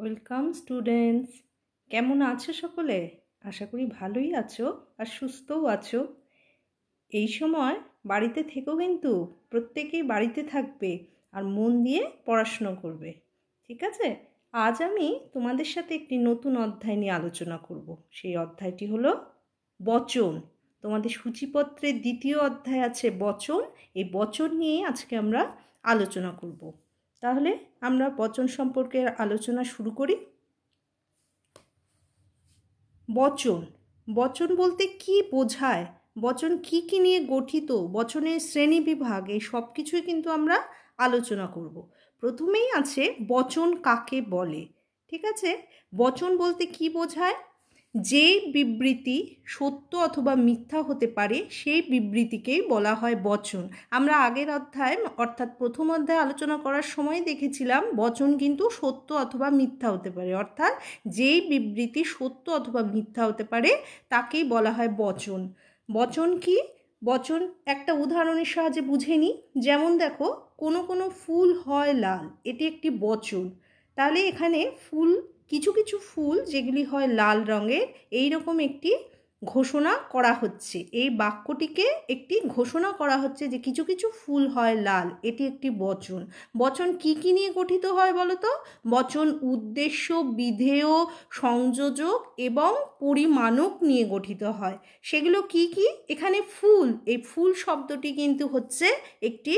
welcome students কেমন আছো সকলে আশা করি ভালোই আছো আর সুস্থও আছো এই সময় বাড়িতে থেকেও কিন্তু প্রত্যেকেই বাড়িতে থাকবে আর মন দিয়ে পড়াশুনো করবে ঠিক আছে আজ আমি তোমাদের সাথে একটি নতুন অধ্যায় নিয়ে আলোচনা করব সেই অধ্যায়টি হলো বচন তোমাদের সূচিপত্রের দ্বিতীয় অধ্যায় আছে বচন এই বচন নিয়ে আজকে আমরা আলোচনা করব তাহলে আমরা বচন সম্পর্কে আলোচনা শুরু করি বচন বচন বলতে কি বোঝায় বচন কি কি নিয়ে গঠিত বচনের শ্রেণী বিভাগ এই সব কিছুই কিন্তু আমরা আলোচনা করব প্রথমেই আছে বচন কাকে বলে ঠিক আছে বচন বলতে কি বোঝায় যে বিবৃতি সত্য অথবা মিথ্যা হতে পারে সেই বিবৃতিকেই বলা হয় বচন আমরা আগের অধ্যায় অর্থাৎ প্রথম অধ্যায় আলোচনা করার সময় দেখেছিলাম বচন কিন্তু সত্য অথবা মিথ্যা হতে পারে অর্থাৎ যেই বিবৃতি সত্য অথবা মিথ্যা হতে পারে তাকেই বলা হয় বচন বচন কি বচন একটা উদাহরণের সাহায্যে বুঝে নিই যেমন দেখো কোনো কোনো ফুল হয় লাল এটি একটি বচন তাহলে এখানে ফুল কিছু কিছু ফুল যেগুলি হয় লাল রঙের এই রকম একটি ঘোষণা করা হচ্ছে এই বাক্যটিকে একটি ঘোষণা করা হচ্ছে যে কিছু কিছু ফুল হয় লাল এটি একটি বচন বচন কি কি নিয়ে গঠিত হয় বলতো বচন উদ্দেশ্য বিধেয় সংযোজক এবং পরিমাণক নিয়ে গঠিত হয় সেগুলো কি কি এখানে ফুল এই ফুল শব্দটি কিন্তু হচ্ছে একটি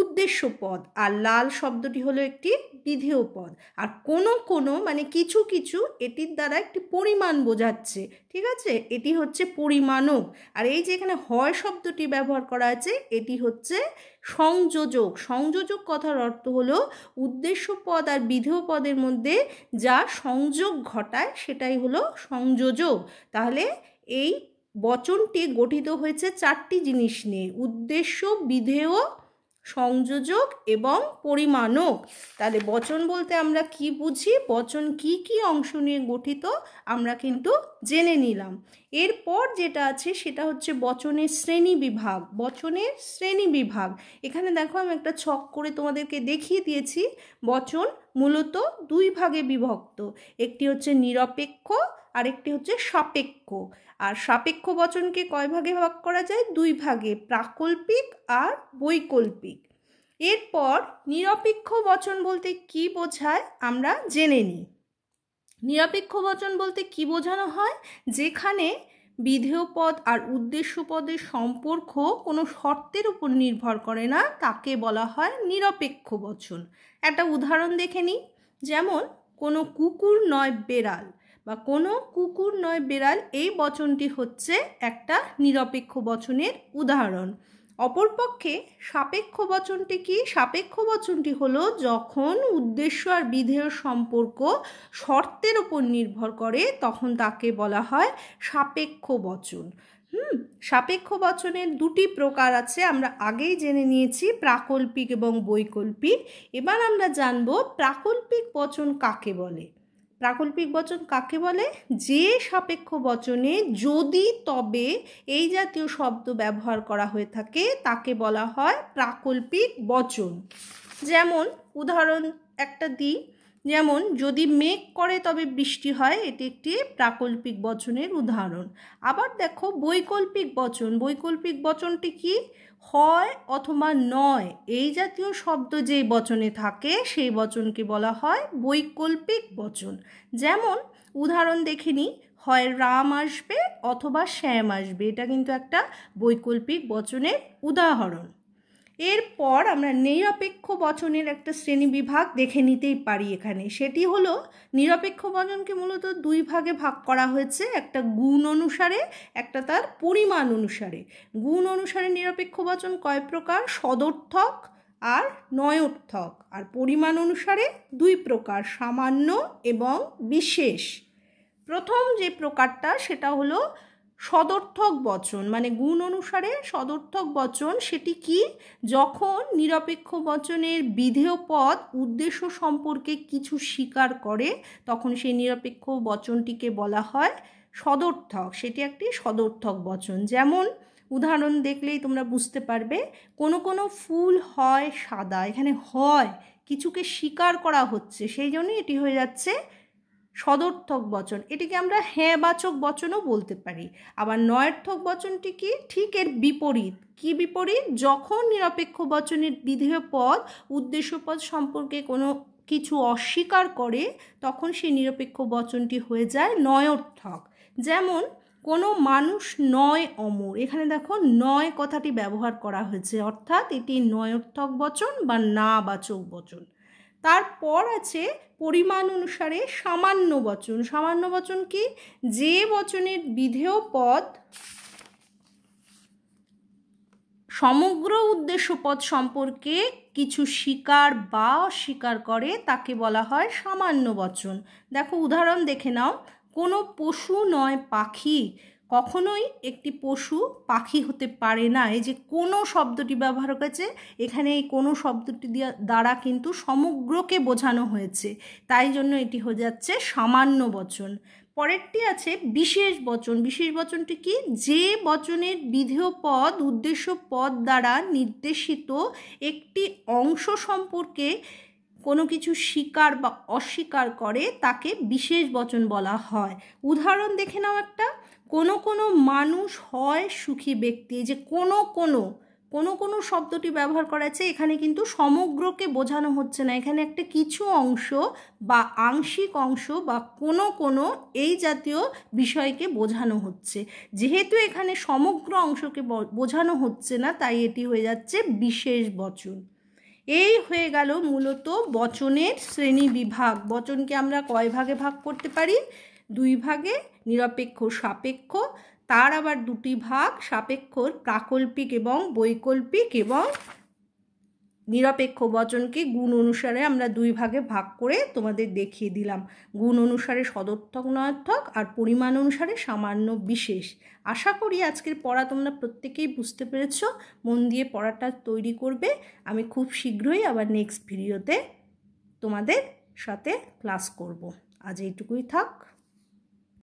উদ্দেশ্য পদ আর লাল শব্দটি হলো একটি বিধেয় পদ আর কোনো কোনো মানে কিছু কিছু এটির দ্বারা একটি পরিমাণ বোঝাচ্ছে ঠিক আছে এটি হচ্ছে পরিমাণক আর এই যে এখানে হয় শব্দটি ব্যবহার করা আছে এটি হচ্ছে সংযোজক সংযোজক কথার অর্থ হলো উদ্দেশ্য পদ আর বিধেয় পদের মধ্যে যা সংযোগ ঘটায় সেটাই হলো সংযোজক তাহলে এই বচনটি গঠিত হয়েছে চারটি জিনিস নিয়ে উদ্দেশ্য বিধেয় সংযোজক এবং পরিমাণক তাহলে বচন বলতে আমরা কি বুঝি বচন কি কি অংশ নিয়ে গঠিত আমরা কিন্তু জেনে নিলাম এরপর যেটা আছে সেটা হচ্ছে বচনের শ্রেণী বিভাগ বচনের শ্রেণী বিভাগ এখানে দেখো আমি একটা ছক করে তোমাদেরকে দেখিয়ে দিয়েছি বচন মূলত দুই ভাগে বিভক্ত একটি হচ্ছে নিরপেক্ষ আরেকটি হচ্ছে সাপেক্ষ আর সাপেক্ষ বচনকে কয় ভাগে ভাগ করা যায় দুই ভাগে প্রাকল্পিক আর বৈকল্পিক এরপর নিরপেক্ষ বচন বলতে কি বোঝায় আমরা জেনে নিই নিরপেক্ষ বচন বলতে কি বোঝানো হয় যেখানে বিধেয় পদ আর উদ্দেশ্য পদের সম্পর্ক কোনো শর্তের উপর নির্ভর করে না তাকে বলা হয় নিরপেক্ষ বচন একটা উদাহরণ দেখে নিই যেমন কোনো কুকুর নয় বেড়াল বা কোনো কুকুর নয় বেড়াল এই বচনটি হচ্ছে একটা নিরপেক্ষ বচনের উদাহরণ অপরপক্ষে সাপেক্ষ বচনটি কি সাপেক্ষ বচনটি হলো যখন উদ্দেশ্য আর বিধেয় সম্পর্ক শর্তের ওপর নির্ভর করে তখন তাকে বলা হয় সাপেক্ষ বচন হুম সাপেক্ষ বচনের দুটি প্রকার আছে আমরা আগেই জেনে নিয়েছি প্রাকল্পিক এবং বৈকল্পিক এবার আমরা জানব প্রাকল্পিক বচন কাকে বলে প্রাকল্পিক বচন কাকে বলে যে সাপেক্ষ বচনে যদি তবে এই জাতীয় শব্দ ব্যবহার করা হয়ে থাকে তাকে বলা হয় প্রাকল্পিক বচন যেমন উদাহরণ একটা দিই যেমন যদি মেঘ করে তবে বৃষ্টি হয় এটি একটি প্রাকল্পিক বচনের উদাহরণ আবার দেখো বৈকল্পিক বচন বৈকল্পিক বচনটি কি হয় অথবা নয় এই জাতীয় শব্দ যে বচনে থাকে সেই বচনকে বলা হয় বৈকল্পিক বচন যেমন উদাহরণ দেখে নিই হয় রাম আসবে অথবা শ্যাম আসবে এটা কিন্তু একটা বৈকল্পিক বচনের উদাহরণ এরপর আমরা নিরপেক্ষ বচনের একটা শ্রেণী বিভাগ দেখে নিতেই পারি এখানে সেটি হলো নিরপেক্ষ বচনকে মূলত দুই ভাগে ভাগ করা হয়েছে একটা গুণ অনুসারে একটা তার পরিমাণ অনুসারে গুণ অনুসারে নিরপেক্ষ বচন কয় প্রকার সদর্থক আর নয়র্থক আর পরিমাণ অনুসারে দুই প্রকার সামান্য এবং বিশেষ প্রথম যে প্রকারটা সেটা হলো সদর্থক বচন মানে গুণ অনুসারে সদর্থক বচন সেটি কি যখন নিরপেক্ষ বচনের বিধেয় পদ উদ্দেশ্য সম্পর্কে কিছু স্বীকার করে তখন সেই নিরপেক্ষ বচনটিকে বলা হয় সদর্থক সেটি একটি সদর্থক বচন যেমন উদাহরণ দেখলেই তোমরা বুঝতে পারবে কোনো কোনো ফুল হয় সাদা এখানে হয় কিছুকে স্বীকার করা হচ্ছে সেই জন্যই এটি হয়ে যাচ্ছে সদর্থক বচন এটিকে আমরা হ্যাঁবাচক বচনও বলতে পারি আবার নয়ার্থক বচনটি কি ঠিক এর বিপরীত কি বিপরীত যখন নিরপেক্ষ বচনের বিধেয় পদ উদ্দেশ্য পদ সম্পর্কে কোনো কিছু অস্বীকার করে তখন সেই নিরপেক্ষ বচনটি হয়ে যায় নয়র্থক যেমন কোনো মানুষ নয় অমর এখানে দেখো নয় কথাটি ব্যবহার করা হয়েছে অর্থাৎ এটি নয়র্থক বচন বা নাবাচক বচন তারপর আছে পরিমাণ অনুসারে সামান্য বচন সামান্য বচন কি যে বচনের বিধেয় পদ সমগ্র উদ্দেশ্য পদ সম্পর্কে কিছু স্বীকার বা অস্বীকার করে তাকে বলা হয় সামান্য বচন দেখো উদাহরণ দেখে নাও কোনো পশু নয় পাখি কখনোই একটি পশু পাখি হতে পারে না এই যে কোনো শব্দটি ব্যবহার করেছে এখানে এই কোনো শব্দটি দ্বারা কিন্তু সমগ্রকে বোঝানো হয়েছে তাই জন্য এটি হয়ে যাচ্ছে সামান্য বচন পরেরটি আছে বিশেষ বচন বিশেষ বচনটি কি যে বচনের বিধেয় পদ উদ্দেশ্য পদ দ্বারা নির্দেশিত একটি অংশ সম্পর্কে কোনো কিছু স্বীকার বা অস্বীকার করে তাকে বিশেষ বচন বলা হয় উদাহরণ দেখে নাও একটা কোনো কোনো মানুষ হয় সুখী ব্যক্তি যে কোনো কোনো কোনো কোনো শব্দটি ব্যবহার করা আছে এখানে কিন্তু সমগ্রকে বোঝানো হচ্ছে না এখানে একটা কিছু অংশ বা আংশিক অংশ বা কোনো কোনো এই জাতীয় বিষয়কে বোঝানো হচ্ছে যেহেতু এখানে সমগ্র অংশকে বোঝানো হচ্ছে না তাই এটি হয়ে যাচ্ছে বিশেষ বচন এই হয়ে গেল মূলত বচনের শ্রেণী বিভাগ বচনকে আমরা কয় ভাগে ভাগ করতে পারি দুই ভাগে নিরপেক্ষ সাপেক্ষ তার আবার দুটি ভাগ সাপেক্ষর প্রাকল্পিক এবং বৈকল্পিক এবং নিরপেক্ষ বচনকে গুণ অনুসারে আমরা দুই ভাগে ভাগ করে তোমাদের দেখিয়ে দিলাম গুণ অনুসারে সদর্থক নয়ার্থক আর পরিমাণ অনুসারে সামান্য বিশেষ আশা করি আজকের পড়া তোমরা প্রত্যেকেই বুঝতে পেরেছ মন দিয়ে পড়াটা তৈরি করবে আমি খুব শীঘ্রই আবার নেক্সট ভিডিওতে তোমাদের সাথে ক্লাস করব আজ এইটুকুই থাক